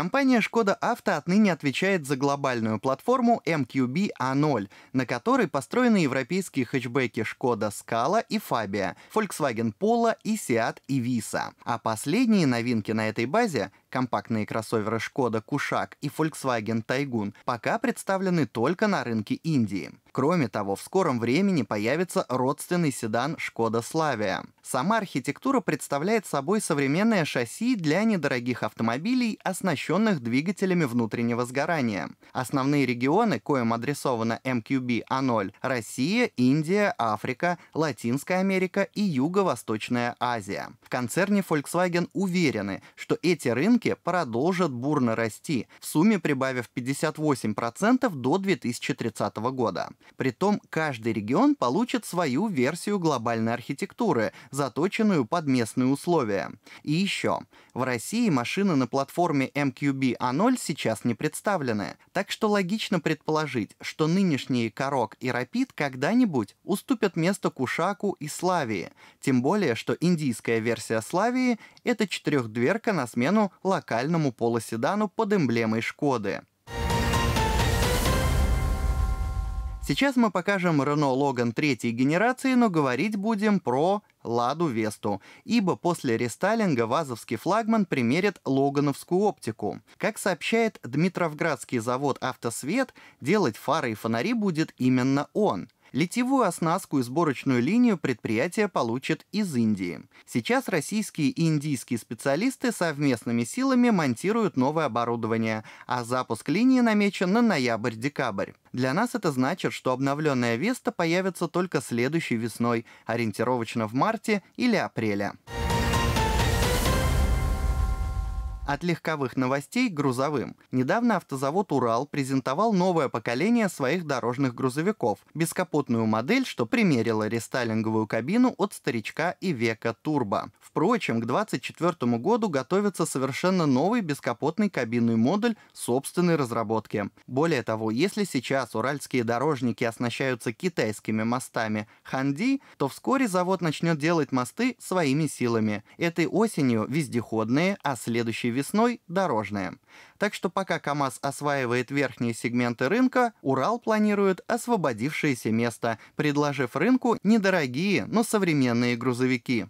Компания Skoda Auto отныне отвечает за глобальную платформу MQB A0, а на которой построены европейские хэтчбеки Skoda Scala и Fabia, Volkswagen Polo и Seat Ibiza, А последние новинки на этой базе Компактные кроссоверы Шкода Кушак и Volkswagen Тайгун пока представлены только на рынке Индии. Кроме того, в скором времени появится родственный седан Шкода Славия. Сама архитектура представляет собой современное шасси для недорогих автомобилей, оснащенных двигателями внутреннего сгорания. Основные регионы, коим адресована MQB A0 – Россия, Индия, Африка, Латинская Америка и Юго-Восточная Азия. В концерне Volkswagen уверены, что эти рынки рынке продолжат бурно расти, в сумме прибавив 58% до 2030 года. Притом каждый регион получит свою версию глобальной архитектуры, заточенную под местные условия. И еще. В России машины на платформе MQB A0 а сейчас не представлены, так что логично предположить, что нынешние Корок и Рапид когда-нибудь уступят место Кушаку и Славии, тем более, что индийская версия Славии — это четырехдверка на смену локальному полоседану под эмблемой Шкоды. Сейчас мы покажем Renault Logan третьей генерации, но говорить будем про Ладу Весту, ибо после рестайлинга вазовский флагман примерит логановскую оптику. Как сообщает Дмитровградский завод «Автосвет», делать фары и фонари будет именно он — Литевую оснастку и сборочную линию предприятие получит из Индии. Сейчас российские и индийские специалисты совместными силами монтируют новое оборудование, а запуск линии намечен на ноябрь-декабрь. Для нас это значит, что обновленная Веста появится только следующей весной, ориентировочно в марте или апреле. От легковых новостей к грузовым. Недавно автозавод «Урал» презентовал новое поколение своих дорожных грузовиков. Бескапотную модель, что примерила рестайлинговую кабину от старичка Ивека века «Турбо». Впрочем, к 2024 году готовится совершенно новый бескапотный кабинный модуль собственной разработки. Более того, если сейчас уральские дорожники оснащаются китайскими мостами «Ханди», то вскоре завод начнет делать мосты своими силами. Этой осенью вездеходные, а следующей весной дорожные. Так что пока КАМАЗ осваивает верхние сегменты рынка, Урал планирует освободившееся место, предложив рынку недорогие, но современные грузовики.